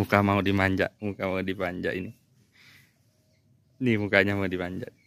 muka mau dimanja muka mau dimanja ini ini mukanya mau dimanja